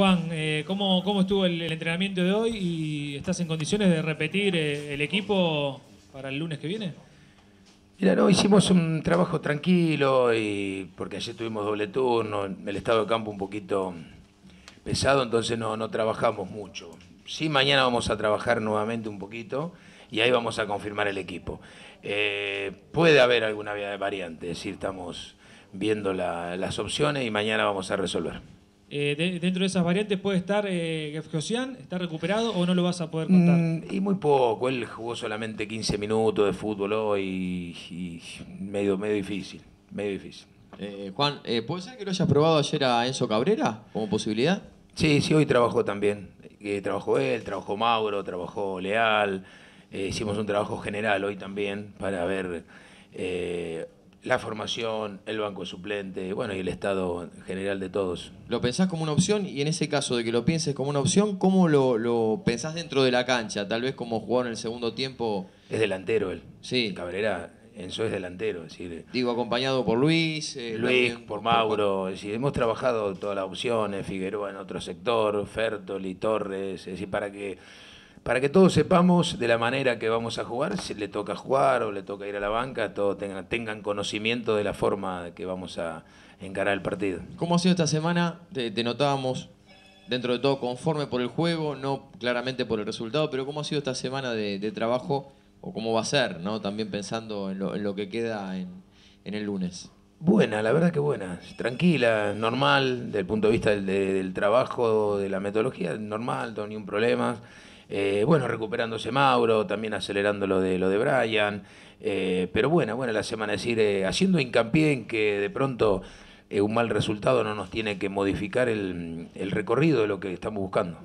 Juan, eh, ¿cómo, estuvo el, entrenamiento de hoy y estás en condiciones de repetir eh, el equipo para el lunes que viene? Mira, no, hicimos un trabajo tranquilo y porque ayer tuvimos doble turno, el estado de campo un poquito pesado, entonces no, trabajamos mucho. Sí, mañana vamos a trabajar nuevamente un poquito y ahí vamos a confirmar el equipo. Eh, puede haber alguna variante, es decir, estamos viendo las opciones y mañana vamos a resolver. Eh, dentro de esas variantes puede estar eh, ¿está recuperado o no lo vas a poder mm, contar? y muy poco, él jugó solamente 15 minutos de fútbol hoy y, medio, medio difícil, medio difícil. Eh, Juan, eh, ¿puede ser que lo hayas probado ayer a Enzo Cabrera como posibilidad? Sí, sí, hoy trabajó también. trabajó él, trabajó Mauro, trabajó Leal. hicimos un trabajo general hoy también para ver la formación, el banco suplente, bueno, y el estado general de todos. ¿Lo pensás como una opción? Y en ese caso de que lo pienses como una opción, ¿cómo lo, pensás dentro de la cancha? Tal vez como jugó en el segundo tiempo. Es delantero él. Sí. Cabrera, su es delantero. decir, Digo, acompañado por Luis. Eh, Luis, por Mauro. decir, hemos trabajado todas las opciones, Figueroa en otro sector, Fertoli, Torres, es decir, para que para que todos sepamos de la manera que vamos a jugar, si le toca jugar o le toca ir a la banca, todos tengan, tengan conocimiento de la forma que vamos a encarar el partido. ¿Cómo ha sido esta semana? Te, notábamos dentro de todo conforme por el juego, no claramente por el resultado, pero ¿cómo ha sido esta semana de, trabajo o cómo va a ser? ¿no? También pensando en lo, que queda en, el lunes. Buena, la verdad que buena. Tranquila, normal, desde el punto de vista del, trabajo, de la metodología, normal, no hay ningún problema. Eh, bueno, recuperándose Mauro, también acelerando lo de, lo de Brian. Eh, pero bueno, bueno, la semana es decir, eh, haciendo hincapié en que de pronto un mal resultado no nos tiene que modificar el, recorrido de lo que estamos buscando.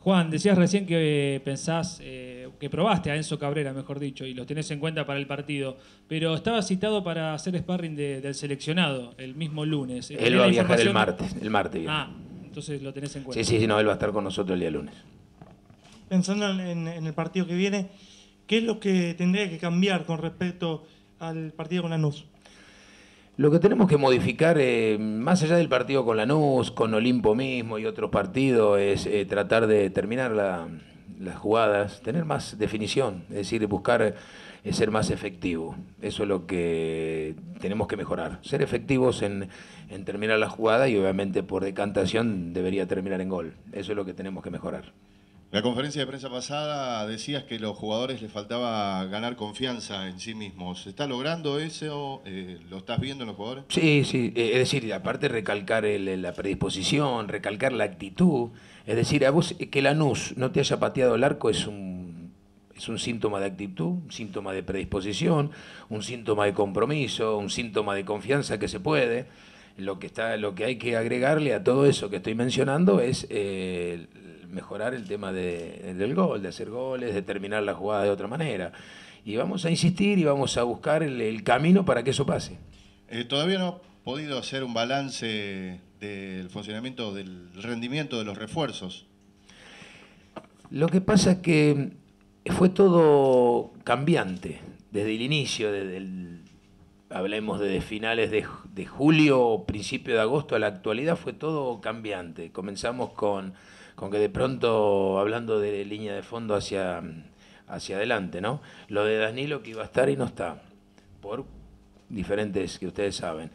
Juan, decías recién que pensás, que probaste a Enzo Cabrera, mejor dicho, y lo tenés en cuenta para el partido, pero estaba citado para hacer sparring del seleccionado el mismo lunes. Él va a viajar el martes, el martes. Ah, entonces lo tenés en cuenta. Sí, sí, sí, no, él va a estar con nosotros el día lunes pensando en, el partido que viene, ¿qué es lo que tendría que cambiar con respecto al partido con Lanús? Lo que tenemos que modificar, eh, más allá del partido con Lanús, con Olimpo mismo y otros partidos, es eh, tratar de terminar las jugadas, tener más definición, es decir, buscar eh, ser más efectivo. Eso es lo que tenemos que mejorar, ser efectivos en terminar la jugada y obviamente por decantación debería terminar en gol. Eso es lo que tenemos que mejorar la conferencia de prensa pasada decías que a los jugadores les faltaba ganar confianza en sí mismos. ¿Se está logrando eso? Eh, ¿Lo estás viendo en los jugadores? Sí, sí. Eh, es decir, aparte recalcar la predisposición, recalcar la actitud. Es decir, a vos eh, que Lanús no te haya pateado el arco es un, es un síntoma de actitud, un síntoma de predisposición, un síntoma de compromiso, un síntoma de confianza que se puede lo que está lo que hay que agregarle a todo eso que estoy mencionando es mejorar el tema de, del gol, de hacer goles, de terminar la jugada de otra manera. Y vamos a insistir y vamos a buscar el, camino para que eso pase. Eh, todavía no ha podido hacer un balance del funcionamiento, del rendimiento de los refuerzos. Lo que pasa es que fue todo cambiante desde el inicio, hablemos de finales de, de julio o principio de agosto a la actualidad, fue todo cambiante. Comenzamos con con que de pronto, hablando de línea de fondo hacia, hacia adelante, ¿no? Lo de Danilo que iba a estar y no está, por diferentes que ustedes saben.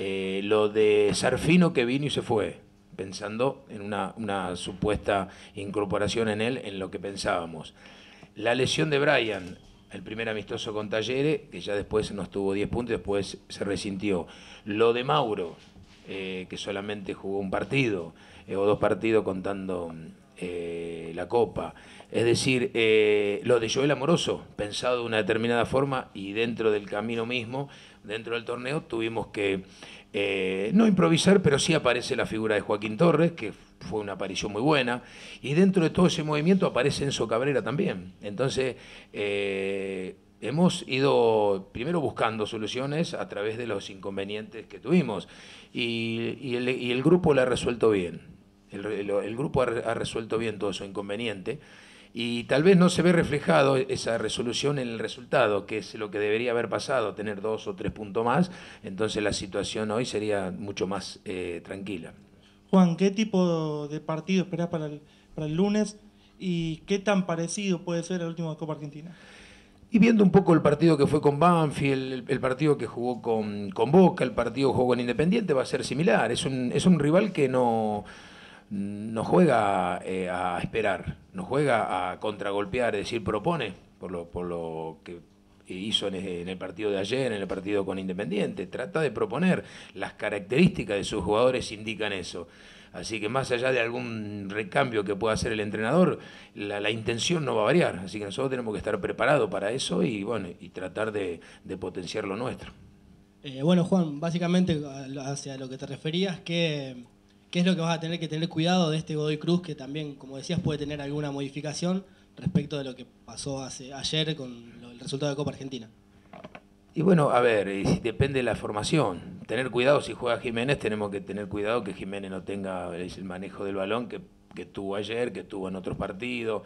Eh, lo de Sarfino que vino y se fue, pensando en una, supuesta incorporación en él, en lo que pensábamos. La lesión de Brian, el primer amistoso con Talleres, que ya después nos tuvo 10 puntos y después se resintió. Lo de Mauro, eh, que solamente jugó un partido. Eh, o dos partidos contando eh, la Copa. Es decir, eh, lo de Joel Amoroso, pensado de una determinada forma y dentro del camino mismo, dentro del torneo, tuvimos que no improvisar, pero sí aparece la figura de Joaquín Torres, que fue una aparición muy buena, y dentro de todo ese movimiento aparece Enzo Cabrera también. Entonces, hemos ido primero buscando soluciones a través de los inconvenientes que tuvimos y, el, grupo la ha resuelto bien. El, grupo ha, resuelto bien todo su inconveniente y tal vez no se ve reflejado esa resolución en el resultado, que es lo que debería haber pasado, tener dos o tres puntos más, entonces la situación hoy sería mucho más eh, tranquila. Juan, ¿qué tipo de partido esperás para el, para el lunes y qué tan parecido puede ser el último de Copa Argentina? Y viendo un poco el partido que fue con Banfield, el, partido que jugó con, con, Boca, el partido que jugó con Independiente, va a ser similar. Es un, rival que no, no juega eh, a esperar, no juega a contragolpear, es decir, propone, por lo, por lo que eh, hizo en el partido de ayer, en el partido con Independiente. Trata de proponer. Las características de sus jugadores indican eso. Así que más allá de algún recambio que pueda hacer el entrenador, la, intención no va a variar. Así que nosotros tenemos que estar preparados para eso y bueno, y tratar de, de potenciar lo nuestro. Eh, bueno, Juan, básicamente hacia lo que te referías, que qué es lo que vas a tener que tener cuidado de este Godoy Cruz, que también, como decías, puede tener alguna modificación respecto de lo que pasó hace, ayer con el resultado de Copa Argentina? Y bueno, a ver, depende de la formación. Tener cuidado, si juega Jiménez, tenemos que tener cuidado que Jiménez no tenga el manejo del balón que, tuvo ayer, que tuvo en otros partidos.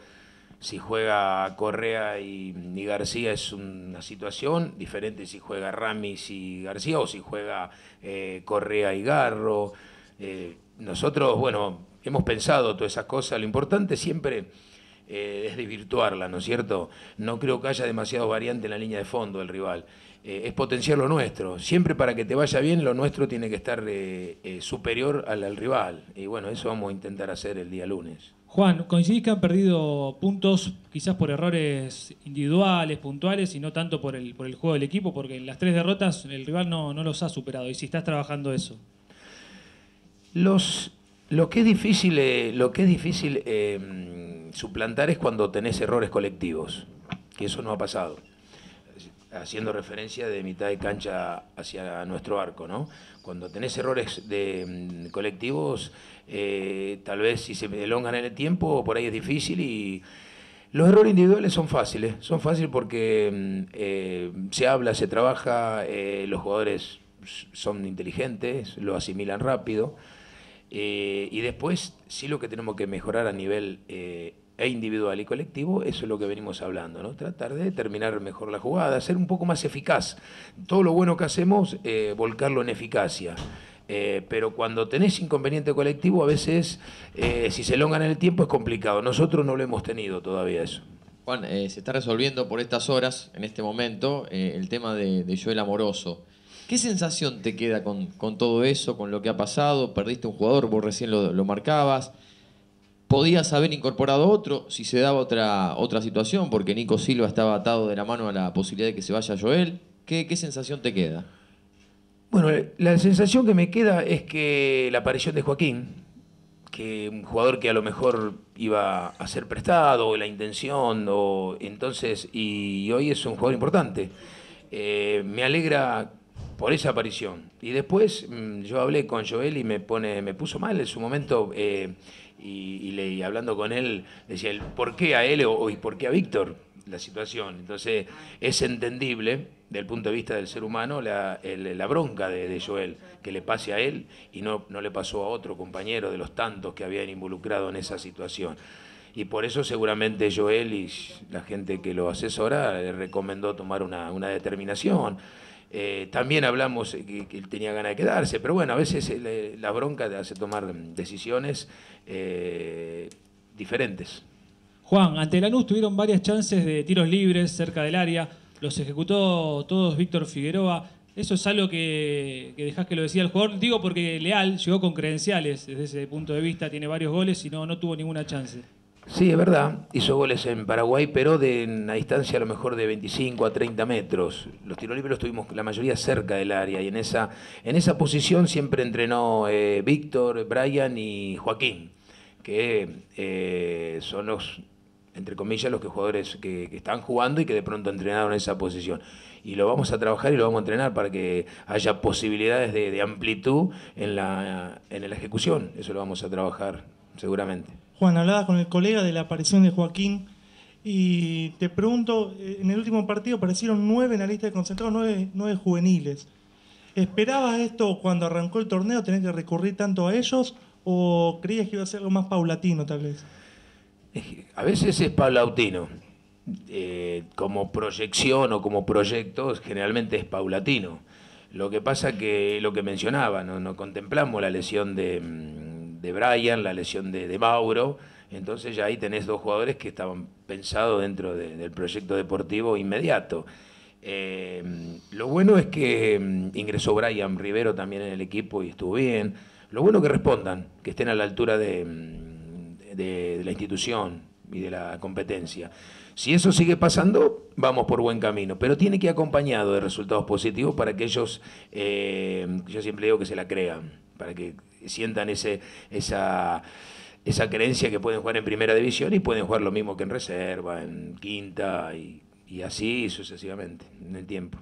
Si juega Correa y, García es una situación diferente si juega Ramis y García o si juega eh, Correa y Garro. Eh, nosotros, bueno, hemos pensado todas esas cosas. Lo importante siempre eh, es desvirtuarla, ¿no es cierto? No creo que haya demasiado variante en la línea de fondo del rival. Eh, es potenciar lo nuestro. Siempre para que te vaya bien, lo nuestro tiene que estar eh, superior al, rival. Y bueno, eso vamos a intentar hacer el día lunes. Juan, ¿coincidís que han perdido puntos quizás por errores individuales, puntuales, y no tanto por el, por el juego del equipo? Porque en las tres derrotas el rival no, no los ha superado. ¿Y si estás trabajando eso? Los lo que es difícil, eh, lo que es difícil eh, suplantar es cuando tenés errores colectivos, que eso no ha pasado. Haciendo referencia de mitad de cancha hacia nuestro arco, ¿no? Cuando tenés errores de mm, colectivos, eh, tal vez si se elongan en el tiempo, por ahí es difícil y. Los errores individuales son fáciles, son fáciles porque mm, se habla, se trabaja, los jugadores son inteligentes, lo asimilan rápido. Eh, y después, sí lo que tenemos que mejorar a nivel eh, e individual y colectivo, eso es lo que venimos hablando, ¿no? Tratar de terminar mejor la jugada, ser un poco más eficaz. Todo lo bueno que hacemos, eh, volcarlo en eficacia. pero cuando tenés inconveniente colectivo, a veces, si se longan en el tiempo, es complicado. Nosotros no lo hemos tenido todavía eso. Juan, se está resolviendo por estas horas, en este momento, el tema de, de Joel Amoroso. ¿Qué sensación te queda con, todo eso, con lo que ha pasado? Perdiste un jugador, vos recién lo, marcabas. Podías haber incorporado otro si se daba otra, situación, porque Nico Silva estaba atado de la mano a la posibilidad de que se vaya Joel. ¿Qué, sensación te queda? Bueno, la sensación que me queda es que la aparición de Joaquín, que un jugador que a lo mejor iba a ser prestado, la intención, o entonces, y, hoy es un jugador importante. Eh, me alegra por esa aparición. Y después mm, yo hablé con Joel y me, pone, me puso mal en su momento. Eh, y, hablando con él, decía, ¿por qué a él o, y por qué a Víctor la situación? Entonces es entendible, desde el punto de vista del ser humano, la, bronca de, Joel, que le pase a él y no, no le pasó a otro compañero de los tantos que habían involucrado en esa situación. Y por eso seguramente Joel y la gente que lo asesora le recomendó tomar una, una determinación. Eh, también hablamos que, él tenía ganas de quedarse, pero bueno, a veces eh, la bronca te hace tomar decisiones eh, diferentes. Juan, ante Lanús tuvieron varias chances de tiros libres cerca del área, los ejecutó todos Víctor Figueroa. Eso es algo que, que, dejás que lo decía el jugador. Digo porque Leal llegó con credenciales desde ese punto de vista, tiene varios goles y no, no tuvo ninguna chance. Sí, es verdad, hizo goles en Paraguay, pero de una distancia a lo mejor de 25 a 30 metros. Los tiros libres los tuvimos la mayoría cerca del área y en esa, en esa posición siempre entrenó eh, Víctor, Brian y Joaquín, que eh, son los, entre comillas, los que jugadores que, están jugando y que de pronto entrenaron esa posición y lo vamos a trabajar y lo vamos a entrenar para que haya posibilidades de, de amplitud en la, en la ejecución. Eso lo vamos a trabajar seguramente. Juan, hablabas con el colega de la aparición de Joaquín y te pregunto, eh, en el último partido aparecieron nueve en la lista de concentrados, nueve, juveniles. ¿Esperabas esto cuando arrancó el torneo, tener que recurrir tanto a ellos o creías que iba a ser algo más paulatino tal vez? A veces es paulatino. Eh, como proyección o como proyecto generalmente es paulatino. Lo que pasa que lo que mencionaba, no contemplamos la lesión de mm, de Brian, la lesión de, de, Mauro. Entonces ya ahí tenés dos jugadores que estaban pensados dentro del proyecto deportivo inmediato. Eh, lo bueno es que mm, ingresó Brian Rivero también en el equipo y estuvo bien. Lo bueno que respondan, que estén a la altura mm, de, de la institución y de la competencia. Si eso sigue pasando, vamos por buen camino, pero tiene que ir acompañado de resultados positivos para que ellos, eh, yo siempre digo que se la crean para que sientan ese, esa, esa creencia que pueden jugar en primera división y pueden jugar lo mismo que en reserva, en quinta y, y así sucesivamente en el tiempo.